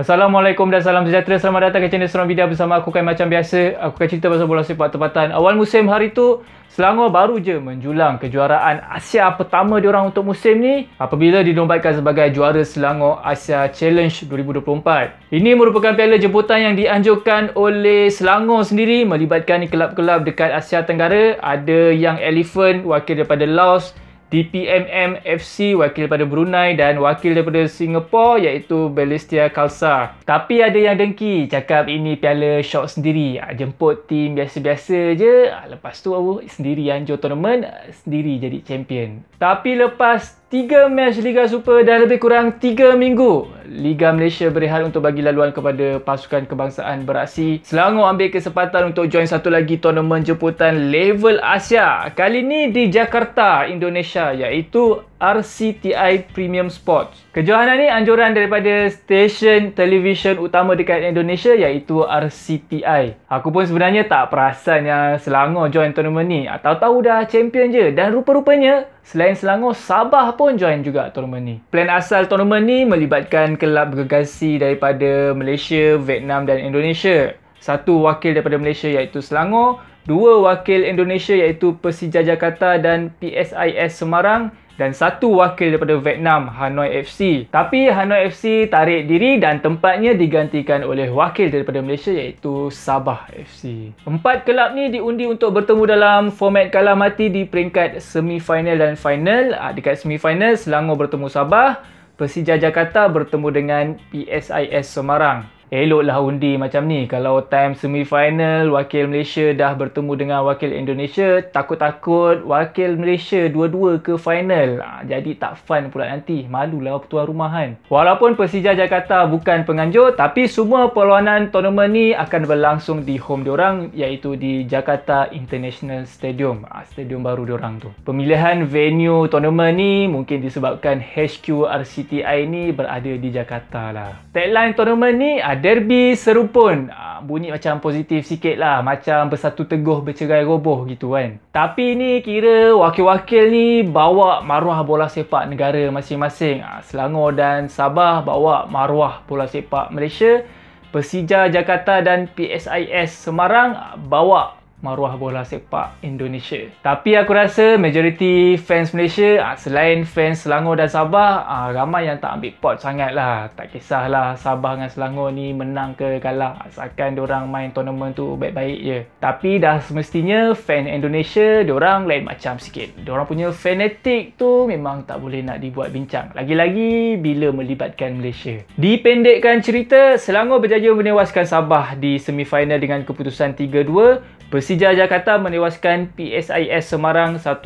Assalamualaikum dan salam sejahtera. Selamat datang ke channel Seram Bidia bersama aku Kai Macam Biasa. Aku akan cerita pasal bola sepak tempatan. Awal musim hari tu, Selangor baru je menjulang kejuaraan Asia pertama diorang untuk musim ni apabila dinobatkan sebagai juara Selangor Asia Challenge 2024. Ini merupakan piala jemputan yang dianjurkan oleh Selangor sendiri melibatkan kelab-kelab dekat Asia Tenggara. Ada yang Elephant, wakil daripada Laos, DPMM FC wakil pada Brunei dan wakil daripada Singapore iaitu Balestier Kalsa. Tapi ada yang dengki cakap ini piala shock sendiri. Ah, jemput tim biasa-biasa je. Ah, lepas tu oh, sendiri yang tournament ah, sendiri jadi champion. Tapi lepas Tiga match Liga Super dan lebih kurang tiga minggu. Liga Malaysia berehat untuk bagi laluan kepada pasukan kebangsaan beraksi. Selangor ambil kesempatan untuk join satu lagi tournament jemputan level Asia. Kali ini di Jakarta, Indonesia iaitu RCTI Premium Sports. Kejohanan ni anjuran daripada stesen televisyen utama dekat Indonesia iaitu RCTI. Aku pun sebenarnya tak perasan yang Selangor join tournament ni. Tahu-tahu dah champion je dan rupa-rupanya selain Selangor, Sabah pun join juga tournament ni. Plan asal tournament ni melibatkan kelab bergegasi daripada Malaysia, Vietnam dan Indonesia. Satu wakil daripada Malaysia iaitu Selangor, dua wakil Indonesia iaitu Persija Jakarta dan PSIS Semarang dan satu wakil daripada Vietnam, Hanoi FC. Tapi Hanoi FC tarik diri dan tempatnya digantikan oleh wakil daripada Malaysia iaitu Sabah FC. Empat kelab ni diundi untuk bertemu dalam format kalah mati di peringkat semifinal dan final. Ah, dekat semifinal, Selangor bertemu Sabah, Persija Jakarta bertemu dengan PSIS Semarang lah undi macam ni kalau time semi final wakil Malaysia dah bertemu dengan wakil Indonesia takut-takut wakil Malaysia dua-dua ke final ha, jadi tak fun pula nanti malulah tuan rumah kan walaupun Persija Jakarta bukan penganjur tapi semua perlawanan tournament ni akan berlangsung di home diorang iaitu di Jakarta International Stadium ha, stadium baru diorang tu pemilihan venue tournament ni mungkin disebabkan HQ RCTI ni berada di Jakarta lah tagline tournament ni ada derby serupun ah, bunyi macam positif sikit lah macam bersatu teguh bercerai roboh gitu kan tapi ni kira wakil-wakil ni bawa maruah bola sepak negara masing-masing ah, Selangor dan Sabah bawa maruah bola sepak Malaysia Persija Jakarta dan PSIS Semarang ah, bawa maruah bola sepak Indonesia. Tapi aku rasa majoriti fans Malaysia ah, selain fans Selangor dan Sabah ah, ramai yang tak ambil pot sangat lah. Tak kisahlah Sabah dengan Selangor ni menang ke kalah asalkan diorang main tournament tu baik-baik je. Tapi dah semestinya fan Indonesia diorang lain macam sikit. Diorang punya fanatik tu memang tak boleh nak dibuat bincang. Lagi-lagi bila melibatkan Malaysia. Dipendekkan cerita, Selangor berjaya menewaskan Sabah di semifinal dengan keputusan 3-2 Persija Jakarta menewaskan PSIS Semarang 1-0.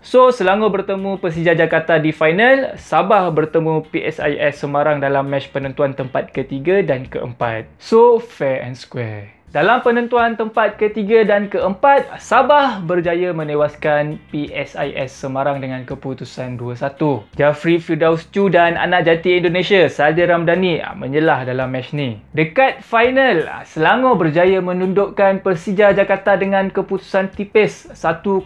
So, Selangor bertemu Persija Jakarta di final. Sabah bertemu PSIS Semarang dalam match penentuan tempat ketiga dan keempat. So, fair and square. Dalam penentuan tempat ketiga dan keempat, Sabah berjaya menewaskan PSIS Semarang dengan keputusan 2-1. Jafri Firdaus Chu dan anak jati Indonesia, Sadir Ramdhani menyelah dalam match ni. Dekat final, Selangor berjaya menundukkan Persija Jakarta dengan keputusan tipis 1-0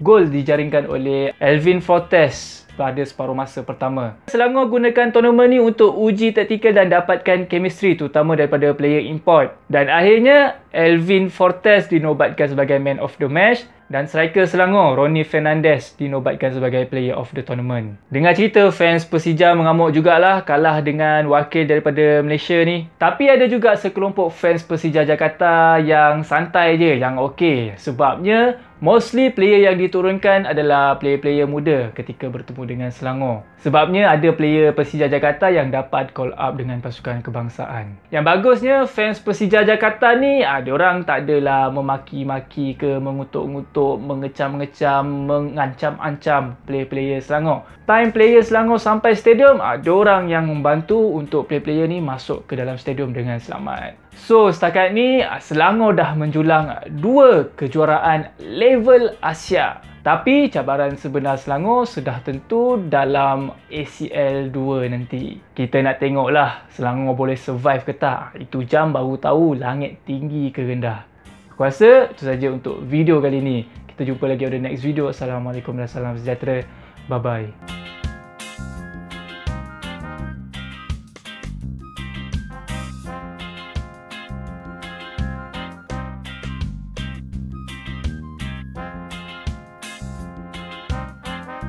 gol dijaringkan oleh Elvin Fortes pada separuh masa pertama. Selangor gunakan tournament ni untuk uji taktikal dan dapatkan chemistry terutama daripada player import. Dan akhirnya, Elvin Fortes dinobatkan sebagai man of the match dan striker Selangor, Ronnie Fernandez dinobatkan sebagai player of the tournament. Dengan cerita, fans Persija mengamuk jugalah kalah dengan wakil daripada Malaysia ni. Tapi ada juga sekelompok fans Persija Jakarta yang santai je, yang okey. Sebabnya, Mostly player yang diturunkan adalah player-player muda ketika bertemu dengan Selangor. Sebabnya ada player Persija Jakarta yang dapat call up dengan pasukan kebangsaan. Yang bagusnya fans Persija Jakarta ni ada ah, ha, orang tak adalah memaki-maki ke mengutuk-ngutuk, mengecam-ngecam, mengancam-ancam player-player Selangor. Time player Selangor sampai stadium, ada ah, ha, orang yang membantu untuk player-player ni masuk ke dalam stadium dengan selamat. So setakat ni ah, Selangor dah menjulang dua kejuaraan level Asia. Tapi cabaran sebenar Selangor sudah tentu dalam ACL 2 nanti. Kita nak tengoklah Selangor boleh survive ke tak. Itu jam baru tahu langit tinggi ke rendah. Aku rasa itu saja untuk video kali ini. Kita jumpa lagi pada next video. Assalamualaikum dan salam sejahtera. Bye-bye.